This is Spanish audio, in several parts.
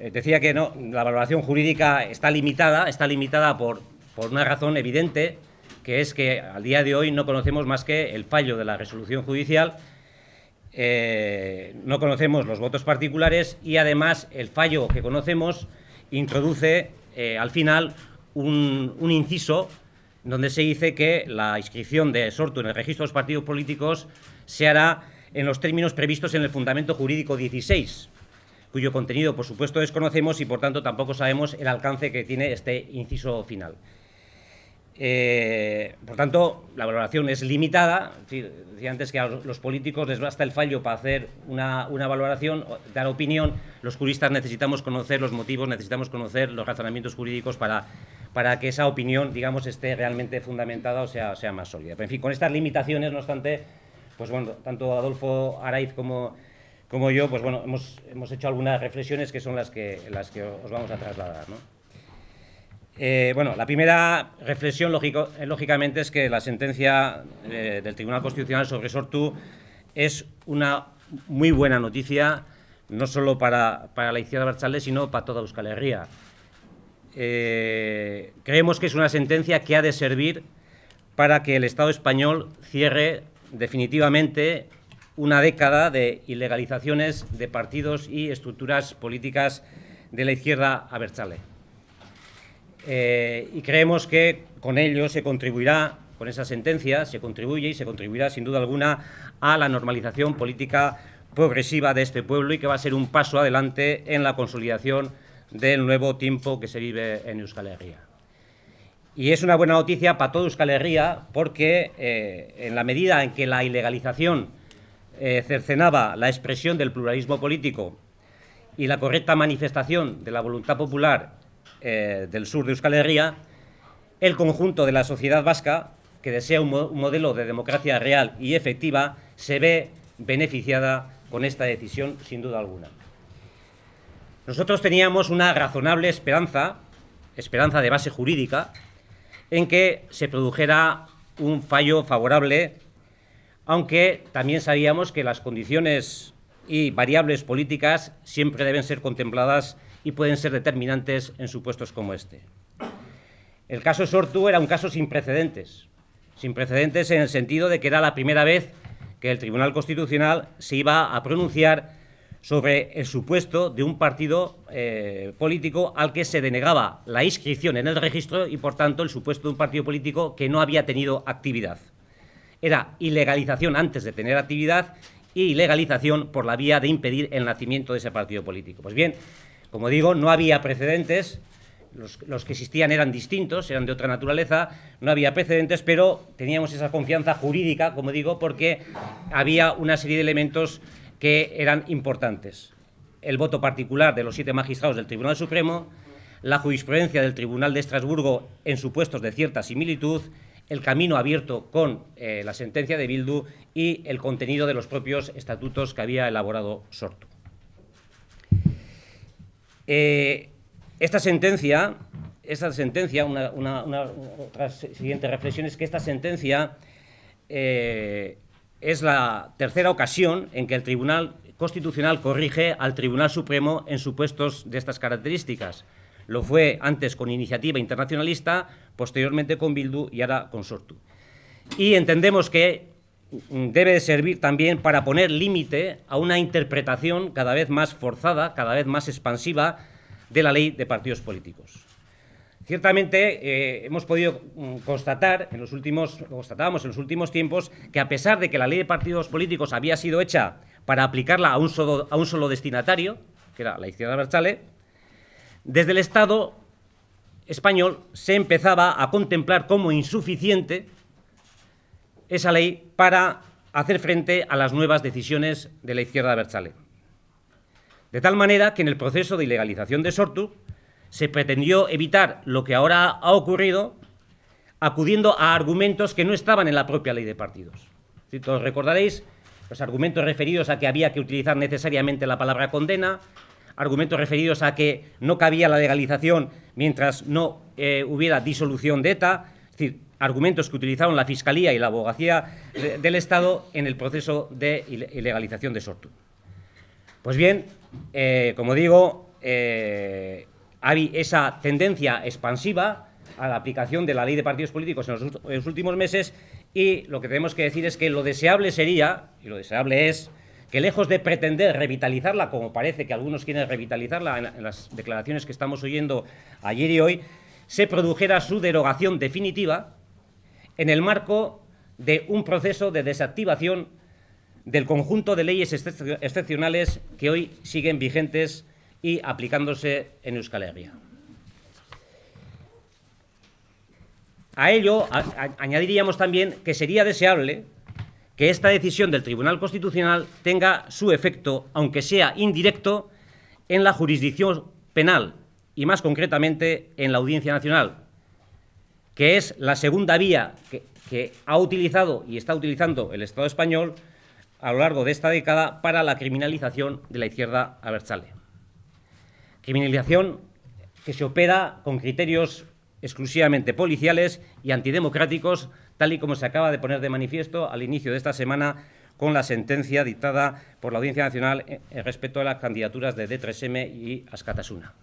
Eh, decía que no, la valoración jurídica está limitada, está limitada por, una razón evidente, que es que al día de hoy no conocemos más que el fallo de la resolución judicial, eh, no conocemos los votos particulares y además el fallo que conocemos introduce eh, al final un, inciso donde se dice que la inscripción de Sortu en el registro de los partidos políticos se hará en los términos previstos en el fundamento jurídico 16 cuyo contenido, por supuesto, desconocemos y, por tanto, tampoco sabemos el alcance que tiene este inciso final. Eh, por tanto, la valoración es limitada. Decía antes que a los políticos les basta el fallo para hacer una, una, valoración, dar opinión. Los juristas necesitamos conocer los motivos, necesitamos conocer los razonamientos jurídicos para, para que esa opinión, digamos, esté realmente fundamentada o sea, sea más sólida. Pero, en fin, con estas limitaciones, no obstante, pues bueno, tanto Adolfo Araiz como como yo, pues bueno, hemos, hemos, hecho algunas reflexiones que son las que, las que os vamos a trasladar. Eh, bueno, la primera reflexión, lógico, eh, lógicamente, es que la sentencia eh, del Tribunal Constitucional sobre Sortu es una muy buena noticia, no solo para, la izquierda Barchalés, sino para toda Euskal Herria. creemos que es una sentencia que ha de servir para que el Estado español cierre definitivamente una década de ilegalizaciones de partidos y estructuras políticas de la izquierda a Berzale. Eh, y creemos que con ello se contribuirá, con esa sentencia, se contribuye y se contribuirá sin duda alguna a la normalización política progresiva de este pueblo y que va a ser un paso adelante en la consolidación del nuevo tiempo que se vive en Euskal Herria. Y es una buena noticia para toda Euskal Herria porque eh, en la medida en que la ilegalización eh, cercenaba la expresión del pluralismo político y la correcta manifestación de la voluntad popular eh, del sur de Euskal Herria, el conjunto de la sociedad vasca, que desea un modelo de democracia real y efectiva, se ve beneficiada con esta decisión, sin duda alguna. Nosotros teníamos una razonable esperanza, esperanza de base jurídica, en que se produjera un fallo favorable aunque también sabíamos que las condiciones y variables políticas siempre deben ser contempladas y pueden ser determinantes en supuestos como este. El caso Sortu era un caso sin precedentes, sin precedentes en el sentido de que era la primera vez que el Tribunal Constitucional se iba a pronunciar sobre el supuesto de un partido eh, político al que se denegaba la inscripción en el registro y, por tanto, el supuesto de un partido político que no había tenido actividad. Era ilegalización antes de tener actividad y ilegalización por la vía de impedir el nacimiento de ese partido político. Pues bien, como digo, no había precedentes, los, los, que existían eran distintos, eran de otra naturaleza, no había precedentes, pero teníamos esa confianza jurídica, como digo, porque había una serie de elementos que eran importantes. El voto particular de los siete magistrados del Tribunal Supremo, la jurisprudencia del Tribunal de Estrasburgo en supuestos de cierta similitud el camino abierto con eh, la sentencia de Bildu y el contenido de los propios estatutos que había elaborado Sortu. Eh, esta sentencia, esta sentencia una, otra siguiente reflexión es que esta sentencia eh, es la tercera ocasión en que el Tribunal Constitucional corrige al Tribunal Supremo en supuestos de estas características. Lo fue antes con Iniciativa Internacionalista, posteriormente con Bildu y ahora con Sortu. Y entendemos que mm, debe servir también para poner límite a una interpretación cada vez más forzada, cada vez más expansiva de la ley de partidos políticos. Ciertamente eh, hemos podido mm, constatar en los últimos constatábamos en los últimos tiempos que a pesar de que la ley de partidos políticos había sido hecha para aplicarla a un solo, a un solo destinatario, que era la izquierda Barchale... Desde el Estado español se empezaba a contemplar como insuficiente esa ley para hacer frente a las nuevas decisiones de la izquierda berchale. De tal manera que en el proceso de ilegalización de Sortu se pretendió evitar lo que ahora ha ocurrido acudiendo a argumentos que no estaban en la propia ley de partidos. Si todos recordaréis los argumentos referidos a que había que utilizar necesariamente la palabra condena, argumentos referidos a que no cabía la legalización mientras no eh, hubiera disolución de ETA, es decir, argumentos que utilizaron la Fiscalía y la Abogacía del Estado en el proceso de ilegalización de Sortu. Pues bien, eh, como digo, eh, hay esa tendencia expansiva a la aplicación de la ley de partidos políticos en los últimos meses y lo que tenemos que decir es que lo deseable sería, y lo deseable es, que lejos de pretender revitalizarla, como parece que algunos quieren revitalizarla en, las declaraciones que estamos oyendo ayer y hoy, se produjera su derogación definitiva en el marco de un proceso de desactivación del conjunto de leyes excepcionales que hoy siguen vigentes y aplicándose en Euskal Herria. A ello añadiríamos también que sería deseable que esta decisión del Tribunal Constitucional tenga su efecto, aunque sea indirecto, en la jurisdicción penal y más concretamente en la Audiencia Nacional, que es la segunda vía que, ha utilizado y está utilizando el Estado español a lo largo de esta década para la criminalización de la izquierda abertzale. Criminalización que se opera con criterios exclusivamente policiales y antidemocráticos tal y como se acaba de poner de manifiesto al inicio de esta semana con la sentencia dictada por la Audiencia Nacional eh, eh, respecto a las candidaturas de D3M y Ascatasuna.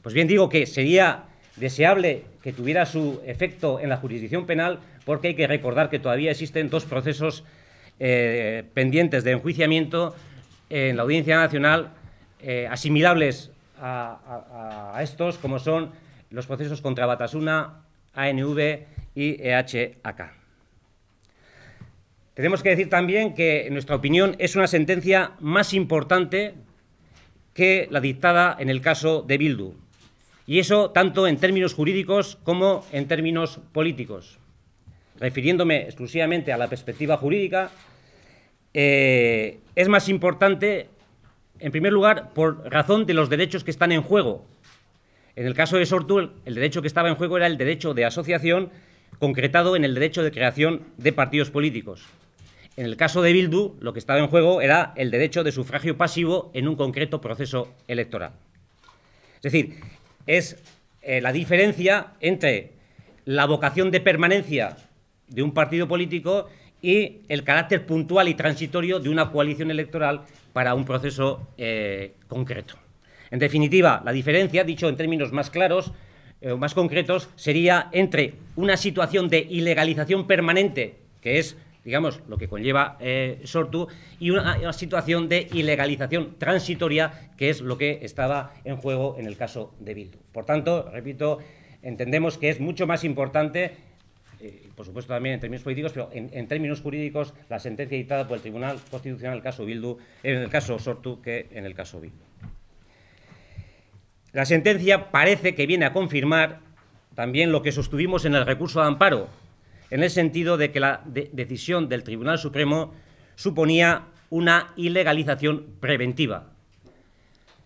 Pues bien, digo que sería deseable que tuviera su efecto en la jurisdicción penal porque hay que recordar que todavía existen dos procesos eh, pendientes de enjuiciamiento en la Audiencia Nacional asimilables a, a estos, como son los procesos contra Batasuna ANV y EHAK. Tenemos que decir también que, en nuestra opinión, es una sentencia más importante que la dictada en el caso de Bildu, y eso tanto en términos jurídicos como en términos políticos. Refiriéndome exclusivamente a la perspectiva jurídica, eh, es más importante, en primer lugar, por razón de los derechos que están en juego, en el caso de Sortu, el derecho que estaba en juego era el derecho de asociación, concretado en el derecho de creación de partidos políticos. En el caso de Bildu, lo que estaba en juego era el derecho de sufragio pasivo en un concreto proceso electoral. Es decir, es eh, la diferencia entre la vocación de permanencia de un partido político y el carácter puntual y transitorio de una coalición electoral para un proceso eh, concreto. En definitiva, la diferencia, dicho en términos más claros, eh, o más concretos, sería entre una situación de ilegalización permanente, que es digamos, lo que conlleva eh, Sortu, y una, situación de ilegalización transitoria, que es lo que estaba en juego en el caso de Bildu. Por tanto, repito, entendemos que es mucho más importante, eh, por supuesto también en términos políticos, pero en, términos jurídicos, la sentencia dictada por el Tribunal Constitucional en el caso Bildu, en el caso Sortu, que en el caso Bildu. La sentencia parece que viene a confirmar también lo que sostuvimos en el recurso de amparo, en el sentido de que la decisión del Tribunal Supremo suponía una ilegalización preventiva,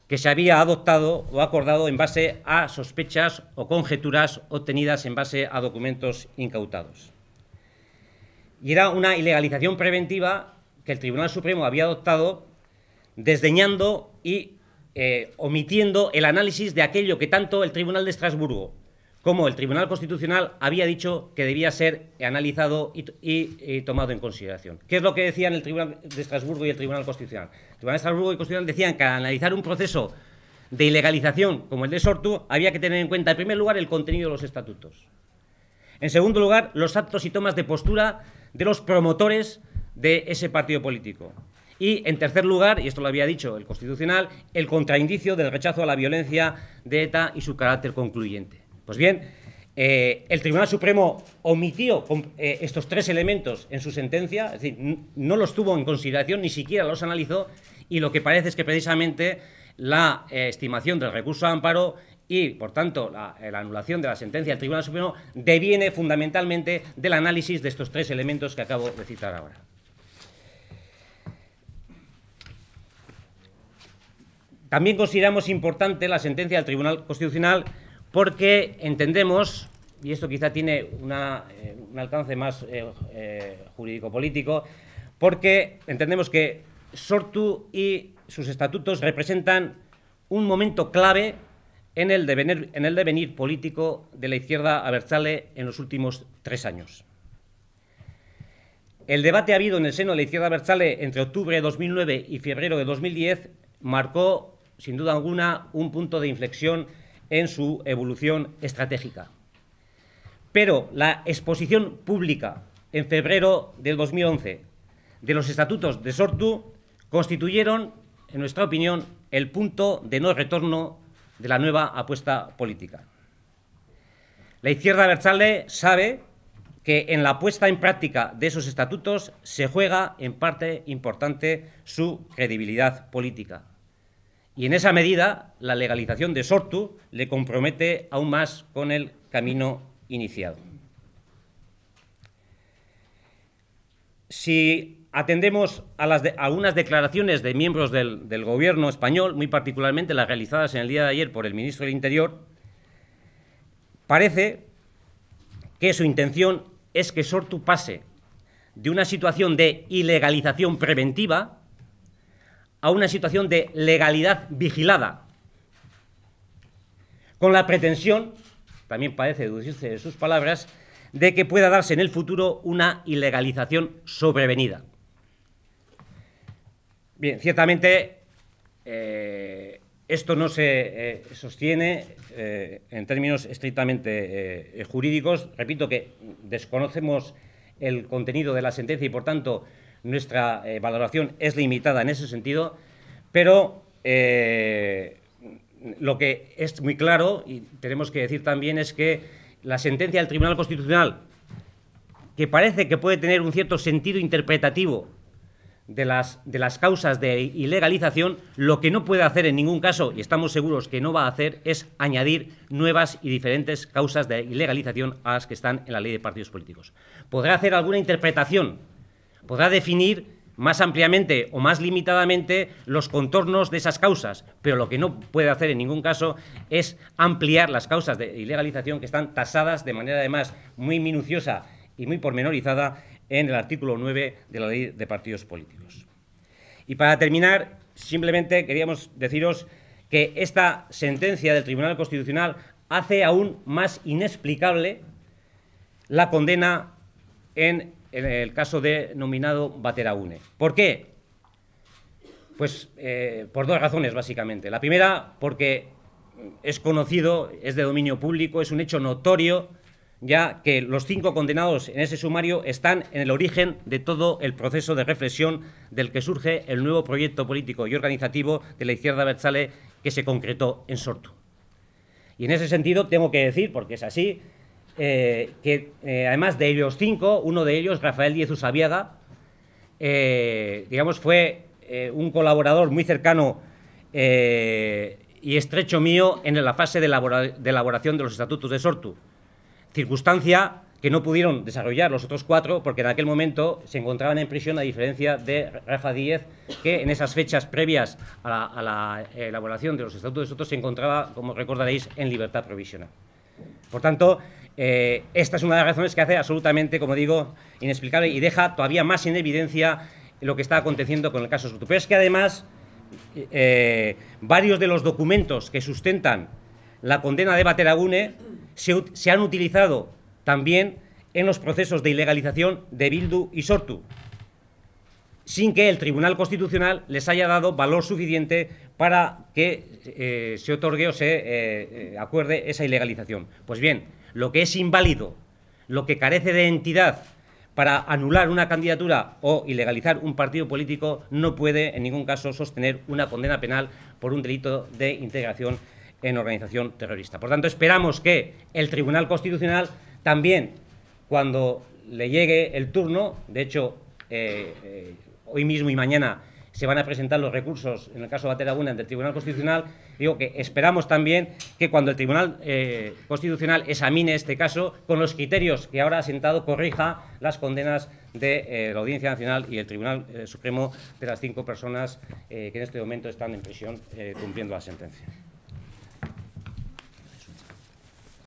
que se había adoptado o acordado en base a sospechas o conjeturas obtenidas en base a documentos incautados. Y era una ilegalización preventiva que el Tribunal Supremo había adoptado desdeñando y eh, omitiendo el análisis de aquello que tanto el Tribunal de Estrasburgo como el Tribunal Constitucional había dicho que debía ser analizado y, tomado en consideración. ¿Qué es lo que decían el Tribunal de Estrasburgo y el Tribunal Constitucional? El Tribunal de Estrasburgo y el Constitucional decían que al analizar un proceso de ilegalización como el de Sortu había que tener en cuenta, en primer lugar, el contenido de los estatutos. En segundo lugar, los actos y tomas de postura de los promotores de ese partido político. Y, en tercer lugar, y esto lo había dicho el Constitucional, el contraindicio del rechazo a la violencia de ETA y su carácter concluyente. Pues bien, eh, el Tribunal Supremo omitió eh, estos tres elementos en su sentencia, es decir, no los tuvo en consideración, ni siquiera los analizó, y lo que parece es que precisamente la eh, estimación del recurso de amparo y, por tanto, la, la, anulación de la sentencia del Tribunal Supremo deviene fundamentalmente del análisis de estos tres elementos que acabo de citar ahora. También consideramos importante la sentencia del Tribunal Constitucional porque entendemos, y esto quizá tiene eh, un alcance más eh, eh, jurídico-político, porque entendemos que Sortu y sus estatutos representan un momento clave en el devenir, político de la izquierda abertzale en los últimos tres años. El debate ha habido en el seno de la izquierda abertzale entre octubre de 2009 y febrero de 2010 marcó sin duda alguna, un punto de inflexión en su evolución estratégica. Pero la exposición pública en febrero del 2011 de los estatutos de Sortu constituyeron, en nuestra opinión, el punto de no retorno de la nueva apuesta política. La izquierda Berchale sabe que en la puesta en práctica de esos estatutos se juega en parte importante su credibilidad política. Y en esa medida, la legalización de Sortu le compromete aún más con el camino iniciado. Si atendemos a, las unas declaraciones de miembros del Gobierno español, muy particularmente las realizadas en el día de ayer por el ministro del Interior, parece que su intención es que Sortu pase de una situación de ilegalización preventiva a una situación de legalidad vigilada, con la pretensión, también parece deducirse de sus palabras, de que pueda darse en el futuro una ilegalización sobrevenida. Bien, ciertamente eh, esto no se eh, sostiene eh, en términos estrictamente jurídicos. Repito que desconocemos el contenido de la sentencia y, por tanto, nuestra eh, valoración es limitada en ese sentido, pero eh, lo que es muy claro y tenemos que decir también es que la sentencia del Tribunal Constitucional, que parece que puede tener un cierto sentido interpretativo de las, de las causas de ilegalización, lo que no puede hacer en ningún caso, y estamos seguros que no va a hacer, es añadir nuevas y diferentes causas de ilegalización a las que están en la ley de partidos políticos. Podrá hacer alguna interpretación podrá definir más ampliamente o más limitadamente los contornos de esas causas, pero lo que no puede hacer en ningún caso es ampliar las causas de ilegalización que están tasadas de manera además muy minuciosa y muy pormenorizada en el artículo 9 de la Ley de Partidos Políticos. Y para terminar, simplemente queríamos deciros que esta sentencia del Tribunal Constitucional hace aún más inexplicable la condena en en el caso denominado Bateraune. ¿Por qué? Pues eh, por dos razones, básicamente. La primera, porque es conocido, es de dominio público, es un hecho notorio, ya que los cinco condenados en ese sumario están en el origen de todo el proceso de reflexión del que surge el nuevo proyecto político y organizativo de la izquierda Berzale que se concretó en Sortu. Y en ese sentido tengo que decir, porque es así, eh, que eh, además de ellos cinco, uno de ellos, Rafael Díez Usabiaga, eh, digamos, fue un colaborador muy cercano y estrecho mío en la fase de, elaboración de los estatutos de Sortu, circunstancia que no pudieron desarrollar los otros cuatro porque en aquel momento se encontraban en prisión a diferencia de Rafa Díez, que en esas fechas previas a la, a la elaboración de los estatutos de Sortu se encontraba, como recordaréis, en libertad provisional. Por tanto, eh, esta es una de las razones que hace absolutamente, como digo, inexplicable y deja todavía más en evidencia lo que está aconteciendo con el caso Sortu. Pero es que además eh, varios de los documentos que sustentan la condena de Bateragune se, han utilizado también en los procesos de ilegalización de Bildu y Sortu, sin que el Tribunal Constitucional les haya dado valor suficiente para que eh, se otorgue o se acuerde esa ilegalización. Pues bien, lo que es inválido, lo que carece de entidad para anular una candidatura o ilegalizar un partido político, no puede en ningún caso sostener una condena penal por un delito de integración en organización terrorista. Por tanto, esperamos que el Tribunal Constitucional también, cuando le llegue el turno, de hecho, eh, eh, hoy mismo y mañana se van a presentar los recursos, en el caso de la del ante el Tribunal Constitucional. Digo que esperamos también que cuando el Tribunal eh, Constitucional examine este caso, con los criterios que ahora ha sentado, corrija las condenas de eh, la Audiencia Nacional y el Tribunal eh, Supremo de las cinco personas que en este momento están en prisión cumpliendo la sentencia.